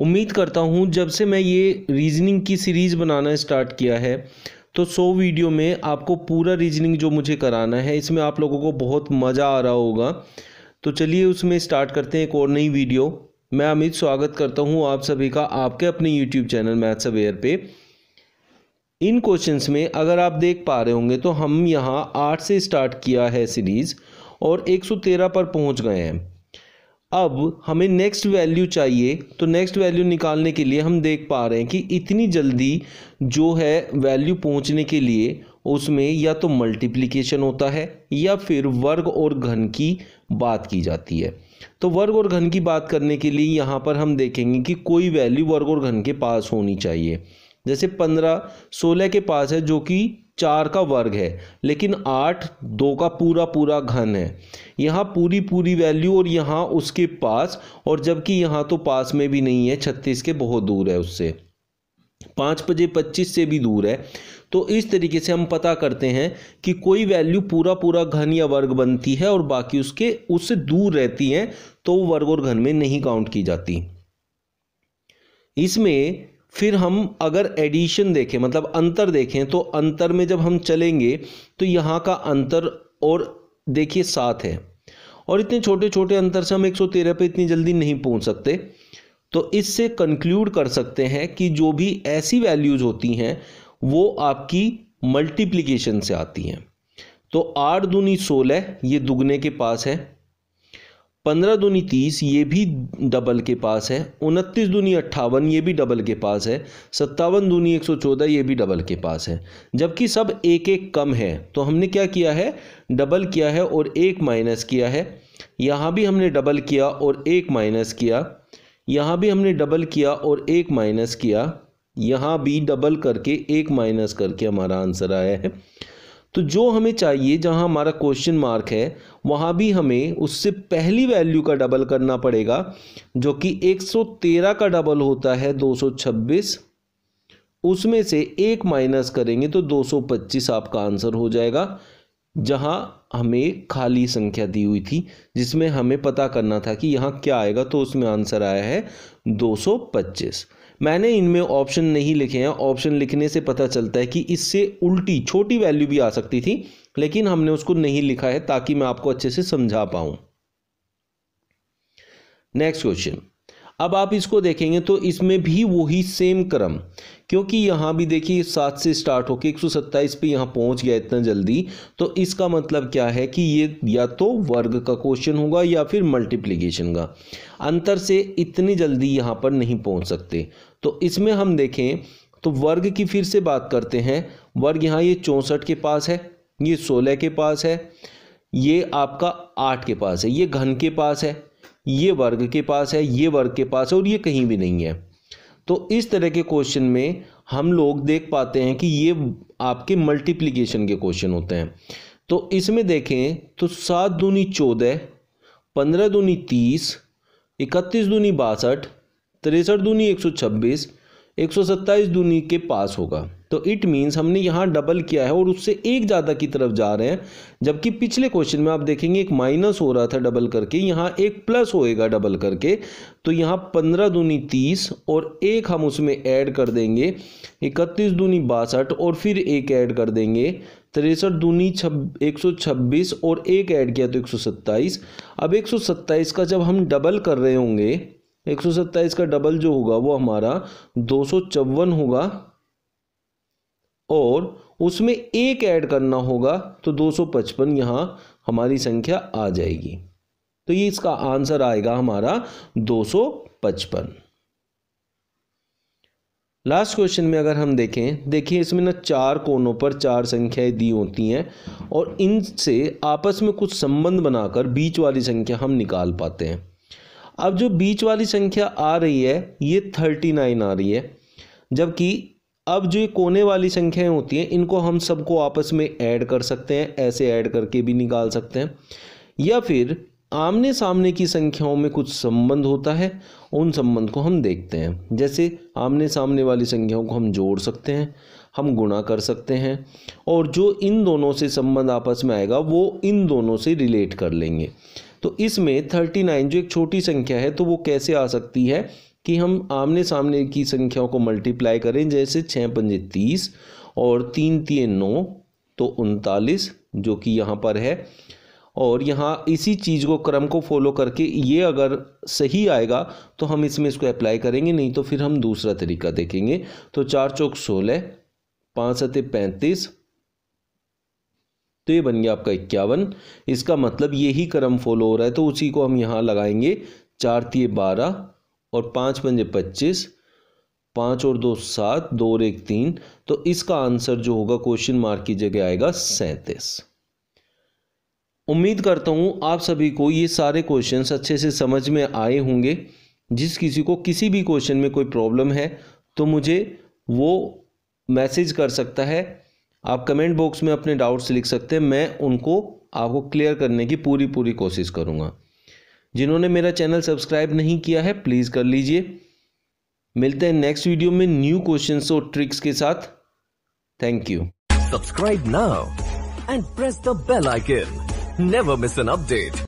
उम्मीद करता हूँ जब से मैं ये रीजनिंग की सीरीज़ बनाना स्टार्ट किया है तो सौ वीडियो में आपको पूरा रीजनिंग जो मुझे कराना है इसमें आप लोगों को बहुत मज़ा आ रहा होगा तो चलिए उसमें स्टार्ट करते हैं एक और नई वीडियो मैं अमित स्वागत करता हूँ आप सभी का आपके अपने यूट्यूब चैनल मैथ्स अवेयर पे इन क्वेश्चंस में अगर आप देख पा रहे होंगे तो हम यहाँ आठ से स्टार्ट किया है सीरीज़ और एक पर पहुँच गए हैं अब हमें नेक्स्ट वैल्यू चाहिए तो नेक्स्ट वैल्यू निकालने के लिए हम देख पा रहे हैं कि इतनी जल्दी जो है वैल्यू पहुंचने के लिए उसमें या तो मल्टीप्लिकेशन होता है या फिर वर्ग और घन की बात की जाती है तो वर्ग और घन की बात करने के लिए यहाँ पर हम देखेंगे कि कोई वैल्यू वर्ग और घन के पास होनी चाहिए जैसे पंद्रह सोलह के पास है जो कि चार का वर्ग है लेकिन आठ दो का पूरा पूरा घन है यहाँ पूरी पूरी वैल्यू और यहाँ उसके पास और जबकि यहाँ तो पास में भी नहीं है छत्तीस के बहुत दूर है उससे पाँच बजे पच्चीस से भी दूर है तो इस तरीके से हम पता करते हैं कि कोई वैल्यू पूरा पूरा घन या वर्ग बनती है और बाकी उसके उससे दूर रहती हैं तो वर्ग और घन में नहीं काउंट की जाती इसमें फिर हम अगर एडिशन देखें मतलब अंतर देखें तो अंतर में जब हम चलेंगे तो यहाँ का अंतर और देखिए सात है और इतने छोटे छोटे अंतर से हम एक सौ तेरह पर इतनी जल्दी नहीं पहुँच सकते तो इससे कंक्लूड कर सकते हैं कि जो भी ऐसी वैल्यूज़ होती हैं वो आपकी मल्टीप्लीकेशन से आती हैं तो आठ दूनी सोलह ये दुगने के पास है पंद्रह दूनी तीस ये भी डबल के पास है उनतीस दूनी अट्ठावन ये भी डबल के पास है सत्तावन दूनी एक सौ चौदह ये भी डबल के पास है जबकि सब एक एक कम है तो हमने क्या किया है डबल किया है और एक माइनस किया है यहाँ भी हमने डबल किया और एक माइनस किया यहाँ भी हमने डबल किया और एक माइनस किया यहाँ भी डबल करके एक माइनस करके हमारा आंसर आया है तो जो हमें चाहिए जहां हमारा क्वेश्चन मार्क है वहां भी हमें उससे पहली वैल्यू का डबल करना पड़ेगा जो कि 113 का डबल होता है 226 उसमें से एक माइनस करेंगे तो 225 आपका आंसर हो जाएगा जहां हमें खाली संख्या दी हुई थी जिसमें हमें पता करना था कि यहाँ क्या आएगा तो उसमें आंसर आया है दो मैंने इनमें ऑप्शन नहीं लिखे हैं ऑप्शन लिखने से पता चलता है कि इससे उल्टी छोटी वैल्यू भी आ सकती थी लेकिन हमने उसको नहीं लिखा है ताकि मैं आपको अच्छे से समझा पाऊं नेक्स्ट क्वेश्चन अब आप इसको देखेंगे तो इसमें भी वही सेम क्रम क्योंकि यहाँ भी देखिए सात से स्टार्ट होकर एक सौ सत्ताईस पे यहाँ पहुँच गया इतना जल्दी तो इसका मतलब क्या है कि ये या तो वर्ग का क्वेश्चन होगा या फिर मल्टीप्लीकेशन का अंतर से इतनी जल्दी यहाँ पर नहीं पहुँच सकते तो इसमें हम देखें तो वर्ग की फिर से बात करते हैं वर्ग यहाँ ये चौंसठ के पास है ये सोलह के पास है ये आपका आठ के पास है ये घन के पास है ये वर्ग के पास है ये वर्ग के पास है और ये कहीं भी नहीं है तो इस तरह के क्वेश्चन में हम लोग देख पाते हैं कि ये आपके मल्टीप्लीकेशन के क्वेश्चन होते हैं तो इसमें देखें तो सात दूनी चौदह पंद्रह दूनी तीस इकतीस दूनी बासठ तिरसठ दूनी एक सौ छब्बीस एक सौ सत्ताईस दूनी के पास होगा तो इट मीन्स हमने यहाँ डबल किया है और उससे एक ज़्यादा की तरफ जा रहे हैं जबकि पिछले क्वेश्चन में आप देखेंगे एक माइनस हो रहा था डबल करके यहाँ एक प्लस होएगा डबल करके तो यहाँ पंद्रह दूनी तीस और एक हम उसमें ऐड कर देंगे इकतीस दूनी बासठ और फिर एक ऐड कर देंगे तिरसठ दूनी छब एक सौ छब्बीस और एक ऐड किया तो एक सौ सत्ताईस अब एक सौ का जब हम डबल कर रहे होंगे 127 का डबल जो होगा वो हमारा दो होगा और उसमें एक ऐड करना होगा तो 255 यहां हमारी संख्या आ जाएगी तो ये इसका आंसर आएगा हमारा 255 लास्ट क्वेश्चन में अगर हम देखें देखिए इसमें ना चार कोनों पर चार संख्याएं दी होती हैं और इनसे आपस में कुछ संबंध बनाकर बीच वाली संख्या हम निकाल पाते हैं अब जो बीच वाली संख्या आ रही है ये थर्टी नाइन आ रही है जबकि अब जो ये कोने वाली संख्याएं होती हैं इनको हम सबको आपस में ऐड कर सकते हैं ऐसे ऐड करके भी निकाल सकते हैं या फिर आमने सामने की संख्याओं में कुछ संबंध होता है उन संबंध को हम देखते हैं जैसे आमने सामने वाली संख्याओं को हम जोड़ सकते हैं हम गुणा कर सकते हैं और जो इन दोनों से संबंध आपस में आएगा वो इन दोनों से रिलेट कर लेंगे तो इसमें थर्टी नाइन जो एक छोटी संख्या है तो वो कैसे आ सकती है कि हम आमने सामने की संख्याओं को मल्टीप्लाई करें जैसे छः पंजे तीस और तीन तीन नौ तो उनतालीस जो कि यहाँ पर है और यहाँ इसी चीज़ को क्रम को फॉलो करके ये अगर सही आएगा तो हम इसमें इसको अप्लाई करेंगे नहीं तो फिर हम दूसरा तरीका देखेंगे तो चार चौक सोलह पाँच सत्य पैंतीस तो ये बन गया आपका इक्यावन इसका मतलब यही क्रम फॉलो हो रहा है तो उसी को हम यहाँ लगाएंगे चार तीय बारह और पाँच पंजे पच्चीस पाँच और दो सात दो और एक तीन तो इसका आंसर जो होगा क्वेश्चन मार्क की जगह आएगा सैंतीस उम्मीद करता हूँ आप सभी को ये सारे क्वेश्चंस अच्छे से समझ में आए होंगे जिस किसी को किसी भी क्वेश्चन में कोई प्रॉब्लम है तो मुझे वो मैसेज कर सकता है आप कमेंट बॉक्स में अपने डाउट्स लिख सकते हैं मैं उनको आपको क्लियर करने की पूरी पूरी कोशिश करूँगा जिन्होंने मेरा चैनल सब्सक्राइब नहीं किया है प्लीज़ कर लीजिए मिलते हैं नेक्स्ट वीडियो में न्यू क्वेश्चन और ट्रिक्स के साथ thank you subscribe now and press the bell icon never miss an update